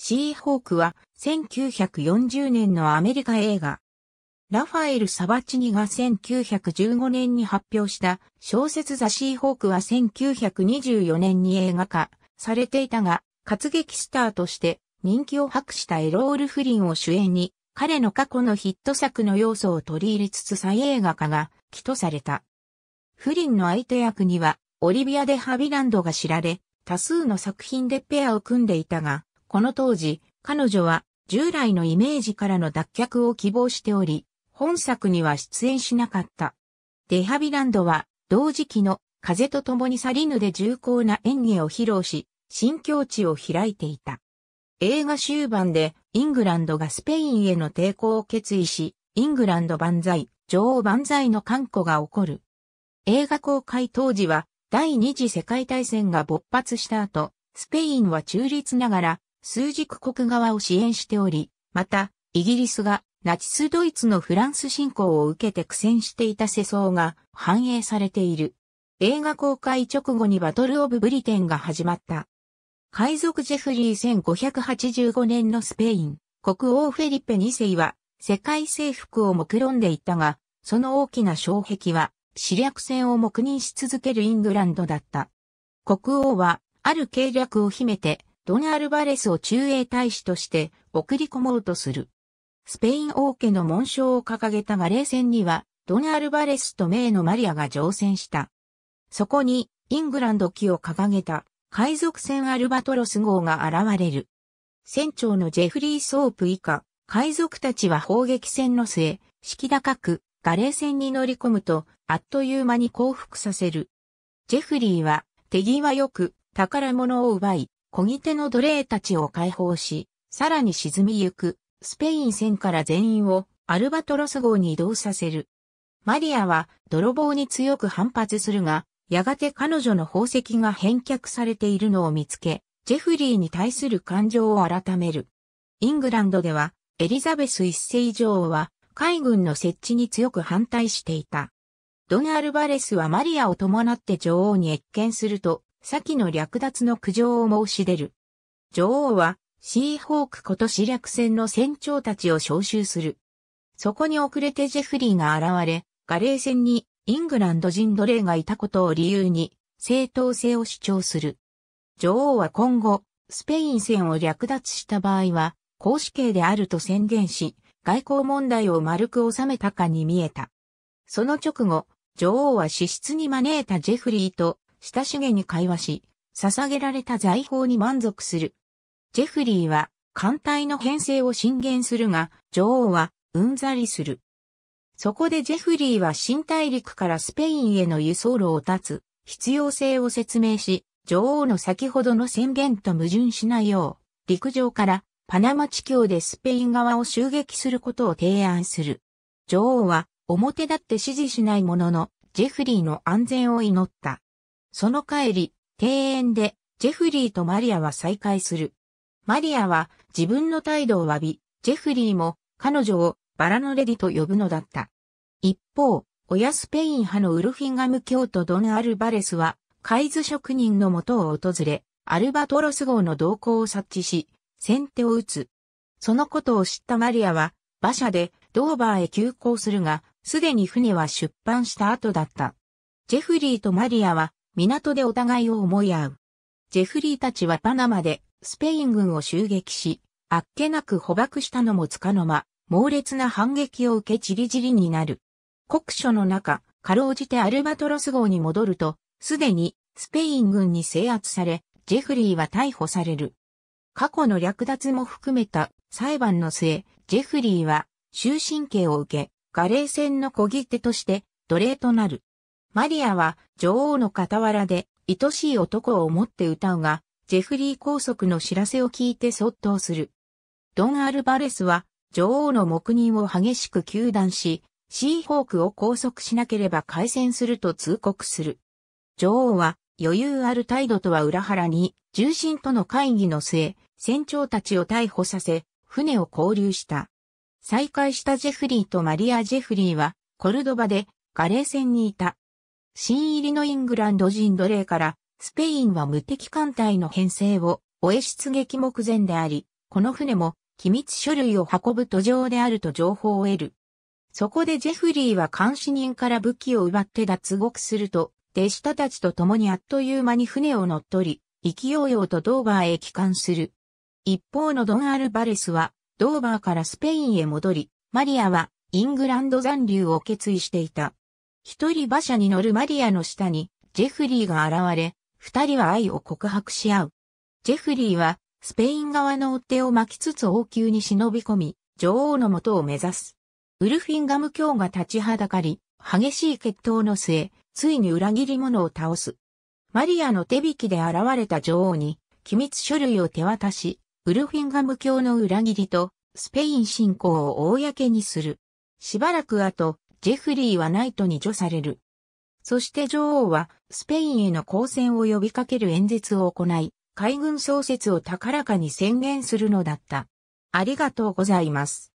シーホークは1940年のアメリカ映画。ラファエル・サバチニが1915年に発表した小説ザ・シーホークは1924年に映画化されていたが、活劇スターとして人気を博したエロール・フリンを主演に、彼の過去のヒット作の要素を取り入れつつ再映画化が起とされた。フリンの相手役には、オリビア・デ・ハビランドが知られ、多数の作品でペアを組んでいたが、この当時、彼女は従来のイメージからの脱却を希望しており、本作には出演しなかった。デハビランドは同時期の風と共に去りぬで重厚な演技を披露し、新境地を開いていた。映画終盤でイングランドがスペインへの抵抗を決意し、イングランド万歳、女王万歳の観光が起こる。映画公開当時は第二次世界大戦が勃発した後、スペインは中立ながら数軸国側を支援しており、また、イギリスがナチスドイツのフランス侵攻を受けて苦戦していた世相が反映されている。映画公開直後にバトルオブブリテンが始まった。海賊ジェフリー1585年のスペイン、国王フェリペ2世は世界征服を目論んでいたが、その大きな障壁は、死略戦を黙認し続けるイングランドだった。国王は、ある計略を秘めて、ドナ・アルバレスを中英大使として送り込もうとする。スペイン王家の紋章を掲げたマレー戦には、ドナ・アルバレスと名のマリアが乗船した。そこに、イングランド旗を掲げた海賊船アルバトロス号が現れる。船長のジェフリー・ソープ以下、海賊たちは砲撃戦の末、式高く、ガレー船に乗り込むと、あっという間に降伏させる。ジェフリーは、手際よく、宝物を奪い、小ぎ手の奴隷たちを解放し、さらに沈みゆく、スペイン船から全員をアルバトロス号に移動させる。マリアは泥棒に強く反発するが、やがて彼女の宝石が返却されているのを見つけ、ジェフリーに対する感情を改める。イングランドでは、エリザベス一世女王は、海軍の設置に強く反対していた。ドン・アルバレスはマリアを伴って女王に越見すると、先の略奪の苦情を申し出る。女王は、シーホークこと死略戦の船長たちを招集する。そこに遅れてジェフリーが現れ、ガレー船にイングランド人奴隷がいたことを理由に正当性を主張する。女王は今後、スペイン船を略奪した場合は、公主刑であると宣言し、外交問題を丸く収めたかに見えた。その直後、女王は資質に招いたジェフリーと親しげに会話し、捧げられた財宝に満足する。ジェフリーは、艦隊の編成を進言するが、女王は、うんざりする。そこでジェフリーは新大陸からスペインへの輸送路を断つ、必要性を説明し、女王の先ほどの宣言と矛盾しないよう、陸上からパナマ地境でスペイン側を襲撃することを提案する。女王は表立って支持しないものの、ジェフリーの安全を祈った。その帰り、庭園で、ジェフリーとマリアは再会する。マリアは自分の態度を詫び、ジェフリーも彼女をバラのレディと呼ぶのだった。一方、親スペイン派のウルフィンガム教徒ドン・アルバレスは、海図職人のもとを訪れ、アルバトロス号の動向を察知し、先手を打つ。そのことを知ったマリアは、馬車でドーバーへ急行するが、すでに船は出版した後だった。ジェフリーとマリアは港でお互いを思い合う。ジェフリーたちはパナマでスペイン軍を襲撃し、あっけなく捕獲したのもつかの間、猛烈な反撃を受けチリジリになる。国書の中、かろうじてアルバトロス号に戻ると、すでにスペイン軍に制圧され、ジェフリーは逮捕される。過去の略奪も含めた裁判の末、ジェフリーは終身刑を受け、ガレー戦の小切手として奴隷となる。マリアは女王の傍らで愛しい男を思って歌うが、ジェフリー拘束の知らせを聞いて卒倒する。ドン・アルバレスは女王の黙認を激しく糾弾し、シーホークを拘束しなければ開戦すると通告する。女王は余裕ある態度とは裏腹に、重臣との会議の末、船長たちを逮捕させ、船を交流した。再会したジェフリーとマリア・ジェフリーは、コルドバでガレー船にいた。新入りのイングランド人奴隷から、スペインは無敵艦隊の編成を終え出撃目前であり、この船も機密書類を運ぶ途上であると情報を得る。そこでジェフリーは監視人から武器を奪って脱獄すると、弟子たたちと共にあっという間に船を乗っ取り、勢いよとドーバーへ帰還する。一方のドン・アルバレスは、ドーバーからスペインへ戻り、マリアはイングランド残留を決意していた。一人馬車に乗るマリアの下に、ジェフリーが現れ、二人は愛を告白し合う。ジェフリーは、スペイン側の追手を巻きつつ王宮に忍び込み、女王の元を目指す。ウルフィンガム卿が立ちはだかり、激しい決闘の末、ついに裏切り者を倒す。マリアの手引きで現れた女王に、機密書類を手渡し、ウルフィンガム卿の裏切りと、スペイン侵攻を公にする。しばらく後、ジェフリーはナイトに除される。そして女王はスペインへの抗戦を呼びかける演説を行い、海軍創設を高らかに宣言するのだった。ありがとうございます。